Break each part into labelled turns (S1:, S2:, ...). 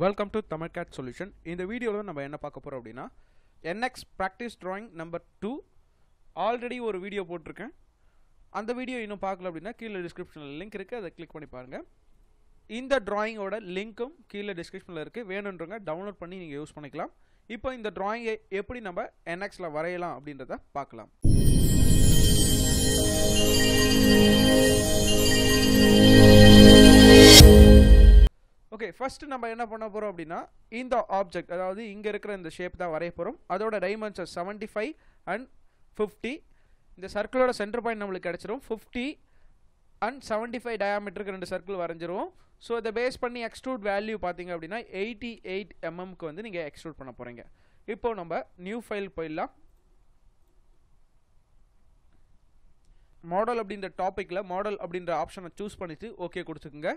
S1: welcome to Tamil CAD solution இந்த வீடியோவில் நம்ம என்ன பார்க்க போகிறோம் அப்படின்னா NX practice drawing number two already ஒரு வீடியோ போட்டிருக்கேன் அந்த வீடியோ இன்னும் பார்க்கல அப்படின்னா கீழே டிஸ்கிரிப்ஷனில் லிங்க் இருக்குது அதை கிளிக் பண்ணி பாருங்கள் இந்த ட்ராயிங்கோட லிங்க்கும் கீழே டிஸ்கிரிப்ஷனில் இருக்குது வேணுன்றவங்க டவுன்லோட் பண்ணி நீங்கள் யூஸ் பண்ணிக்கலாம் இப்போ இந்த ட்ராயிங்கை எப்படி நம்ம என்எக்ஸில் வரையலாம் அப்படின்றத பார்க்கலாம் ஓகே ஃபர்ஸ்ட் நம்ம என்ன பண்ண போகிறோம் அப்படின்னா இந்த ஆப்ஜெக்ட் அதாவது இங்கே இருக்கிற இந்த ஷேப் தான் வரைய போகிறோம் அதோட dimension seventy five and fifty இந்த சர்க்கிளோட சென்டர் பாயிண்ட் நம்மளுக்கு கிடச்சிரும் ஃபிஃப்டி அண்ட் செவன்ட்டி ஃபைவ் டயாமீட்டருக்கு ரெண்டு சர்க்கிள் வரைஞ்சிருவோம் ஸோ இதை பேஸ் பண்ணி எக்ஸ்ட்ரூட் வேல்யூ பார்த்தீங்க அப்படின்னா எயிட்டி எயிட் எம்எம்க்கு வந்து நீங்கள் எக்ஸ்ட்ரூட் பண்ண போகிறீங்க இப்போ நம்ம நியூ ஃபைல் போயிடலாம் மாடல் அப்படின்ற டாப்பிக்கில் மாடல் அப்படின்ற ஆப்ஷனை சூஸ் பண்ணிவிட்டு ஓகே கொடுத்துக்குங்க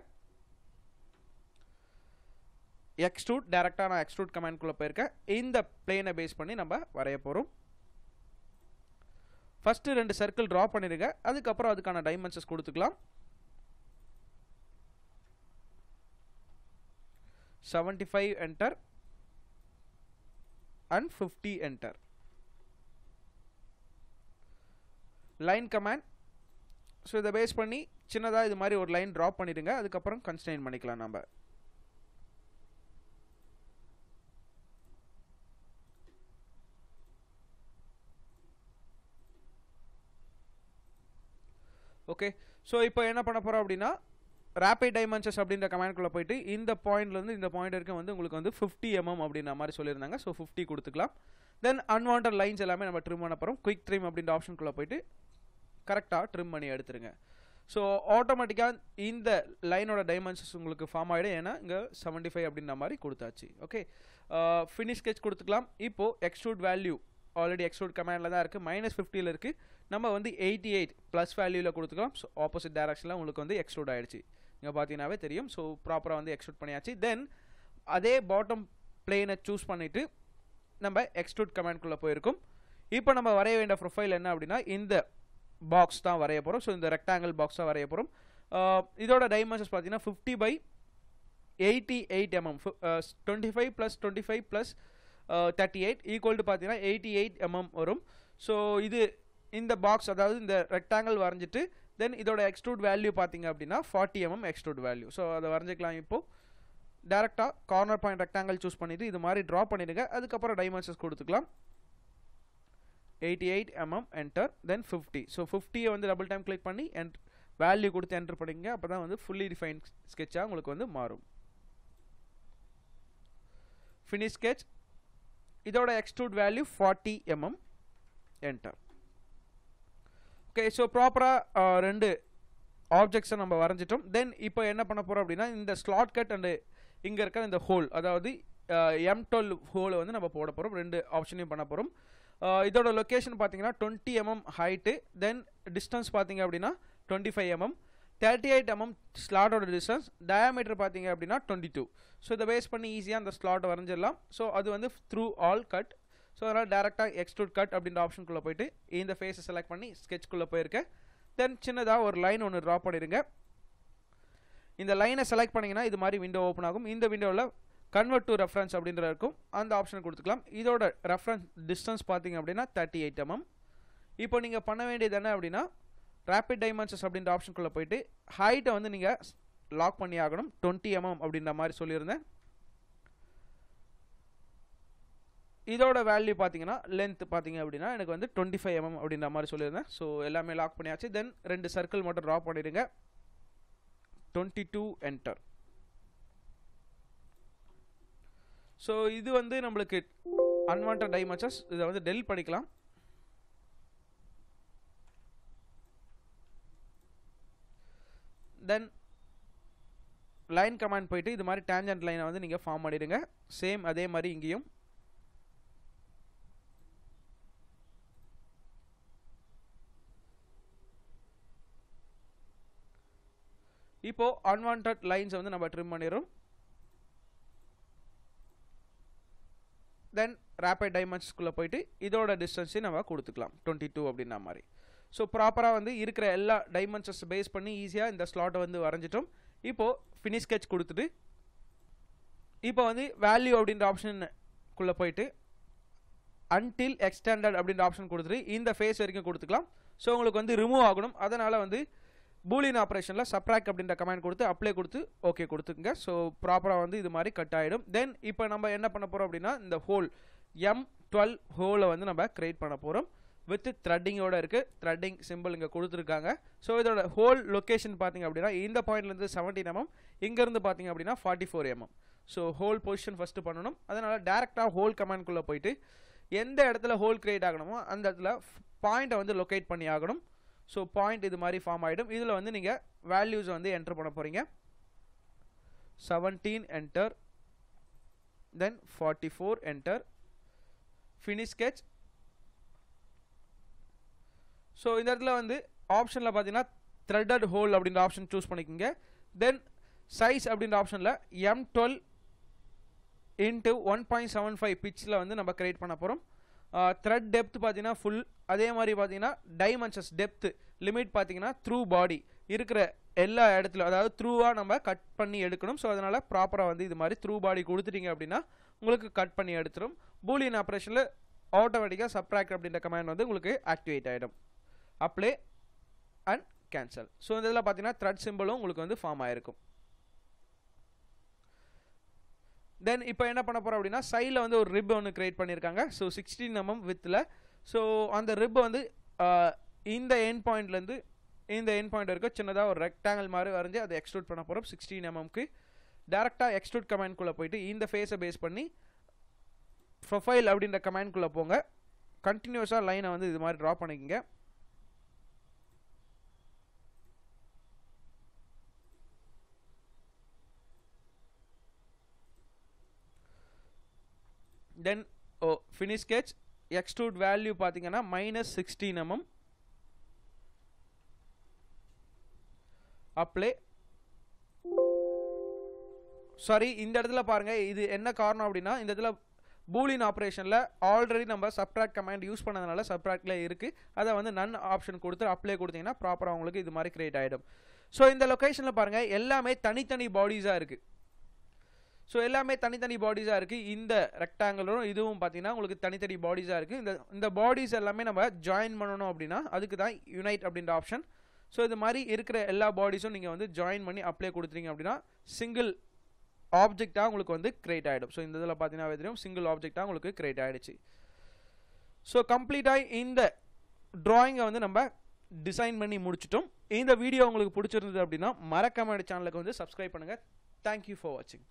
S1: எக்ஸ்ட்ரூட் டேரெக்டாக நான் எக்ஸ்ட்ரூட் கமெண்ட்குள்ளே போயிருக்கேன் இந்த பிளேனை பேஸ் பண்ணி நம்ம வரைய போகிறோம் ஃபஸ்ட்டு ரெண்டு சர்க்கிள் ட்ரா பண்ணிடுங்க அதுக்கப்புறம் அதுக்கான டைமென்ஷன்ஸ் கொடுத்துக்கலாம் seventy five enter and fifty enter line command so இதை பேஸ் பண்ணி சின்னதாக இது மாதிரி ஒரு லைன் ட்ராப் பண்ணிடுங்க அதுக்கப்புறம் கன்ஸ்டெயின் பண்ணிக்கலாம் நம்ம ஓகே ஸோ இப்போ என்ன பண்ண போகிறோம் அப்படின்னா ரேப்பிட் டைமன்சஸ் அப்படின்ற கமெண்ட்குள்ளே போயிட்டு இந்த பாயிண்ட்லேருந்து இந்த பாயிண்ட் வரைக்கும் வந்து உங்களுக்கு வந்து ஃபிஃப்டி எம்எம் அப்படின்ற மாதிரி சொல்லியிருந்தாங்க ஸோ ஃபிஃப்டி கொடுத்துக்கலாம் தென் அன்வான்ட் லைன்ஸ் எல்லாமே நம்ம ட்ரிம் பண்ண போகிறோம் குயிக் ட்ரிம் அப்படின்ற ஆப்ஷனுக்குள்ளே போயிட்டு கரெக்டாக ட்ரிம் பண்ணி எடுத்துருங்க ஸோ ஆட்டோமேட்டிக்காக இந்த லைனோட டைமென்ஷன்ஸ் உங்களுக்கு ஃபார்ம் ஆகிடும் ஏன்னா இங்கே செவன்ட்டி ஃபைவ் அப்படின்ற மாதிரி கொடுத்தாச்சு ஓகே ஃபினிஷ் ஸ்கெச் கொடுத்துக்கலாம் இப்போது எக்ஸ்ட்ரூட் வேல்யூ ஆல்ரெடி எக்ஸ்ட்ரூட் கமாண்டில் தான் இருக்குது மைனஸ் ஃபிஃப்டியில் இருக்குது நம்ம வந்து எயிட்டி எயிட் ப்ளஸ் வேல்யூவில் கொடுத்துக்கலாம் ஸோ ஆப்போசிட் டேரக்ஷனில் உங்களுக்கு வந்து எக்ஸ்ட்ரூட் ஆகிடுச்சு இங்கே பார்த்தீங்கன்னாவே தெரியும் ஸோ ப்ராப்பராக வந்து எக்ஸ்ட்ரூட் பண்ணியாச்சு தென் அதே பாட்டம் பிளேனை சூஸ் பண்ணிவிட்டு நம்ம எக்ஸ்ட்ரூட் கமெண்ட்குள்ளே போயிருக்கும் இப்போ நம்ம வரைய வேண்டிய ப்ரொஃபைல் என்ன அப்படின்னா இந்த பாக்ஸ் தான் வரைய போகிறோம் ஸோ இந்த ரெக்டாங்கிள் பாக்ஸ் தான் வரைய போகிறோம் இதோட டைமென்ஷன்ஸ் பார்த்தீங்கன்னா fifty by eighty eight mm ஃபு twenty five plus twenty five plus thirty eight equal to பார்த்தீங்கன்னா எயிட்டி எயிட் எம்எம் வரும் ஸோ இது இந்த பாக்ஸ் அதாவது இந்த ரெக்டாங்கிள் வரைஞ்சிட்டு தென் இதோட எக்ஸ்ட்ரூட் வேல்யூ பார்த்தீங்க அப்படின்னா forty mm extrude value so அதை வரைஞ்சிக்கலாம் இப்போது டேரெக்டாக கார்னர் பாயிண்ட் ரெக்டாங்கிள் சூஸ் பண்ணிவிட்டு இது மாதிரி ட்ரா பண்ணிவிடுங்க அதுக்கப்புறம் டைமென்ஷன்ஸ் கொடுத்துக்கலாம் eighty eight mm enter then fifty so ஃபிஃப்டியை வந்து டபுள் டைம் கிளிக் பண்ணி என் வேல்யூ கொடுத்து என்டர் பண்ணிங்க அப்போ தான் வந்து ஃபுல்லி ரிஃபைன் ஸ்கெட்சாக உங்களுக்கு வந்து மாறும் ஃபினிஷ் ஸ்கெட்ச் இதோட extrude value forty mm enter okay so ப்ராப்பராக ரெண்டு ஆப்ஜெக்ட்ஸை நம்ம வரைஞ்சிட்டோம் தென் இப்போ என்ன பண்ணப் போகிறோம் அப்படின்னா இந்த ஸ்லாட் கட் அண்டு இங்கே இருக்கிற இந்த ஹோல் அதாவது எம் டுவெல் ஹோலை வந்து நம்ம போட போகிறோம் ரெண்டு ஆப்ஷனையும் பண்ண போகிறோம் இதோட லொக்கேஷன் பார்த்தீங்கன்னா 20 எம்எம் ஹைட்டு தென் டிஸ்டன்ஸ் பார்த்தீங்க அப்படின்னா 25 five mm thirty eight mm ஸ்லாட்டோட டிஸ்டன்ஸ் டயாமீட்டர் பார்த்தீங்க அப்படின்னா டுவெண்ட்டி டூ ஸோ இதை பேஸ் பண்ணி ஈஸியாக அந்த ஸ்லாட் வரைஞ்சிடலாம் ஸோ அது வந்து த்ரூ ஆல் கட் ஸோ அதனால் டேரெக்டாக எக்ஸ்ட்ரூட் கட் அப்படின்ற ஆப்ஷனுக்குள்ளே போயிட்டு இந்த ஃபேஸை செலக்ட் பண்ணி ஸ்கெட்ச்குள்ளே போயிருக்கேன் தென் சின்னதாக ஒரு லைன் ஒன்று ட்ரா பண்ணிடுங்க இந்த லைனை செலக்ட் பண்ணிங்கன்னா இது மாதிரி விண்டோ ஓப்பன் ஆகும் இந்த விண்டோவில் கன்வெர்ட் டு ரெஃபரன்ஸ் அப்படின்ற இருக்கும் அந்த ஆப்ஷன் கொடுத்துக்கலாம் இதோட ரெஃபரன்ஸ் டிஸ்டன்ஸ் பார்த்தீங்க அப்படின்னா தேர்ட்டி எயிட் எம்எம் இப்போ நீங்கள் பண்ண வேண்டியது என்ன அப்படின்னா ரேப்பிட் டைமென்ஷன்ஸ் அப்படின்ற ஆப்ஷனுக்குள்ளே போயிட்டு ஹைட்டை வந்து நீங்கள் லாக் பண்ணி ஆகணும் டுவெண்ட்டி எம்எம் mm அப்படின்ற மாதிரி சொல்லியிருந்தேன் இதோட வேல்யூ பார்த்தீங்கன்னா லென்த் பார்த்தீங்க அப்படின்னா எனக்கு வந்து டுவெண்ட்டி ஃபைவ் எம்எம் அப்படின்ற மாதிரி சொல்லியிருந்தேன் ஸோ எல்லாமே லாக் பண்ணியாச்சு தென் ரெண்டு சர்க்கிள் மட்டும் ட்ரா பண்ணிடுங்க டுவெண்ட்டி டூ என்டர் ஸோ இது வந்து நம்மளுக்கு அன்வான்ட் டைமென்ஷன்ஸ் இதை வந்து டெல் பண்ணிக்கலாம் தென் லைன் கமாண்ட் போயிட்டு இது மாதிரி டேஞ்சன்ட் லைனை வந்து நீங்கள் ஃபார்ம் பண்ணிடுங்க சேம் அதே மாதிரி இங்கேயும் இப்போ அன்வான்ட் லைன்ஸை வந்து நம்ம ட்ரிம் பண்ணிடுறோம் தென் ரேப்பிட் டைமண்ட்ஸ்குள்ளே போயிட்டு இதோட டிஸ்டன்ஸையும் நம்ம கொடுத்துக்கலாம் டுவெண்ட்டி டூ அப்படின்னா மாதிரி ஸோ ப்ராப்பராக வந்து இருக்கிற எல்லா டைமென்ஷன்ஸ் பேஸ் பண்ணி ஈஸியாக இந்த ஸ்லாட்டை வந்து வரைஞ்சிட்டோம் இப்போது ஃபினிஷ் ஸ்கெச் கொடுத்துட்டு இப்போ வந்து வேல்யூ அப்படின்ற ஆப்ஷனுக்குள்ளே போயிட்டு அன்டில் எக்ஸ்டாண்டர்ட் அப்படின்ற ஆப்ஷன் கொடுத்துட்டு இந்த ஃபேஸ் வரைக்கும் கொடுத்துக்கலாம் ஸோ உங்களுக்கு வந்து ரிமூவ் ஆகணும் அதனால் வந்து பூலின் ஆப்ரேஷனில் சப்ராக் அப்படின்ற கமெண்ட் கொடுத்து அப்ளை கொடுத்து ஓகே கொடுத்துங்க ஸோ ப்ராப்பராக வந்து இது மாதிரி கட் ஆகிடும் தென் இப்போ நம்ம என்ன பண்ண போகிறோம் அப்படின்னா இந்த ஹோல் எம் டுவெல் ஹோலை வந்து நம்ம க்ரியேட் பண்ண போகிறோம் வித் த்ரெட்டிங்கோட இருக்குது த்ரெட்டிங் சிம்பிள் இங்கே கொடுத்துருக்காங்க ஸோ இதோட ஹோல் லொக்கேஷன் பார்த்தீங்க அப்படின்னா இந்த பாயிண்ட்லேருந்து செவன்டீன் எம்எம் இங்கேருந்து பார்த்தீங்க அப்படின்னா forty four mm so hole position first பண்ணணும் அதனால் டேரெக்டாக ஹோல் கமாண்ட்குள்ளே போயிட்டு எந்த இடத்துல ஹோல் கிரியேட் ஆகணுமோ அந்த இடத்துல பாயிண்ட்டை வந்து லொக்கேட் பண்ணி ஆகணும் ஸோ பாயிண்ட் இது மாதிரி ஃபார்ம் ஆகிடும் இதில் வந்து நீங்கள் வேல்யூஸை வந்து என்டர் பண்ண போகிறீங்க seventeen enter then forty four enter finish sketch so இந்த இடத்துல வந்து ஆப்ஷனில் பார்த்தீங்கன்னா த்ரெட்டட் ஹோல் அப்படின்ற ஆப்ஷன் சூஸ் பண்ணிக்கோங்க தென் சைஸ் அப்படின்ற ஆப்ஷனில் M twelve into one point seven five பிச்சில் வந்து நம்ம கிரியேட் பண்ண போகிறோம் த்ரெட் டெப்த் பார்த்தீங்கன்னா ஃபுல் அதே மாதிரி பார்த்தீங்கன்னா டைமென்ஷன்ஸ் டெப்த்து லிமிட் பார்த்தீங்கன்னா த்ரூ பாடி இருக்கிற எல்லா இடத்துல அதாவது த்ரூவாக நம்ம கட் பண்ணி எடுக்கணும் ஸோ அதனால் ப்ராப்பராக வந்து இது மாதிரி த்ரூ பாடி கொடுத்துட்டீங்க அப்படின்னா உங்களுக்கு கட் பண்ணி எடுத்துடும் பூலியன் ஆப்ரேஷனில் ஆட்டோமேட்டிக்காக சப்ராக்ட் அப்படின்ற கமாண்ட் வந்து உங்களுக்கு ஆக்டிவேட் ஆகிடும் அப்ளை அண்ட் கேன்சல் ஸோ இந்த இதில் பார்த்தீங்கன்னா த்ரெட் சிம்பிளும் உங்களுக்கு வந்து ஃபார்ம் ஆகிருக்கும் தென் இப்போ என்ன பண்ண போகிறோம் அப்படின்னா சைடில் வந்து ஒரு ரிப் ஒன்று க்ரியேட் பண்ணியிருக்காங்க ஸோ சிக்ஸ்டீன் எம்எம் வித்தில் ஸோ அந்த ரிப் வந்து இந்த எண்ட் பாயிண்ட்லேருந்து இந்த எண்ட் பாயிண்ட் வரைக்கும் சின்னதாக ஒரு ரெக்டாங்கல் மாதிரி வரைஞ்சி அதை எக்ஸ்ட்ரூட் பண்ண போகிறோம் சிக்ஸ்டீன் எம்எம்க்கு டேரெக்டாக எக்ஸ்ட்ரூட் கமெண்ட்குள்ளே போயிட்டு இந்த ஃபேஸை பேஸ் பண்ணி ப்ரொஃபைல் அப்படின்ற கமெண்ட்குள்ளே போங்க கண்டினியூஸாக லைனை வந்து இது மாதிரி ட்ரா பண்ணிக்கங்க தென் ஓ ஃபினிஷ் கேட்ச் எக்ஸ்ட்ரூட் வேல்யூ பார்த்தீங்கன்னா minus sixteen mm apply sorry இந்த இடத்துல பாருங்கள் இது என்ன காரணம் அப்படின்னா இந்த இடத்துல பூலின் ஆப்ரேஷனில் ஆல்ரெடி நம்ம சப்ராக்ட் கமாண்ட் யூஸ் பண்ணதுனால சப்ட்ராக்டில் இருக்குது அதை வந்து நன் ஆப்ஷன் கொடுத்து அப்ளை கொடுத்தீங்கன்னா ப்ராப்பராக உங்களுக்கு இது மாதிரி க்ரியேட் ஆகிடும் ஸோ இந்த லொக்கேஷனில் பாருங்கள் எல்லாமே தனித்தனி பாடிஸாக இருக்குது ஸோ எல்லாமே தனித்தனி பாடிஸாக இருக்குது இந்த ரெக்டாங்கிளரும் இதுவும் பார்த்தீங்கன்னா உங்களுக்கு தனித்தனி பாடிஸாக இருக்குது இந்த இந்த பாடிஸ் எல்லாமே நம்ம ஜாயின் பண்ணணும் அப்படின்னா அதுக்கு தான் யுனைட் அப்படின்ற ஆப்ஷன் ஸோ இது மாதிரி இருக்கிற எல்லா பாடிஸும் நீங்கள் வந்து ஜாயின் பண்ணி அப்ளை கொடுத்துறீங்க அப்படின்னா சிங்கிள் ஆப்ஜெக்டாக உங்களுக்கு வந்து கிரியேட் ஆகிடும் ஸோ இந்த இதில் பார்த்தீங்கன்னா தெரியும் சிங்கிள் ஆப்ஜெக்டாக உங்களுக்கு கிரியேட் ஆகிடுச்சு ஸோ கம்ப்ளீட்டாக இந்த ட்ராயிங்கை வந்து நம்ம டிசைன் பண்ணி முடிச்சிட்டோம் இந்த வீடியோ உங்களுக்கு பிடிச்சிருந்தது அப்படின்னா மறக்காம சேனலுக்கு வந்து சப்ஸ்கிரைப் பண்ணுங்கள் தேங்க்யூ ஃபார் வாட்சிங்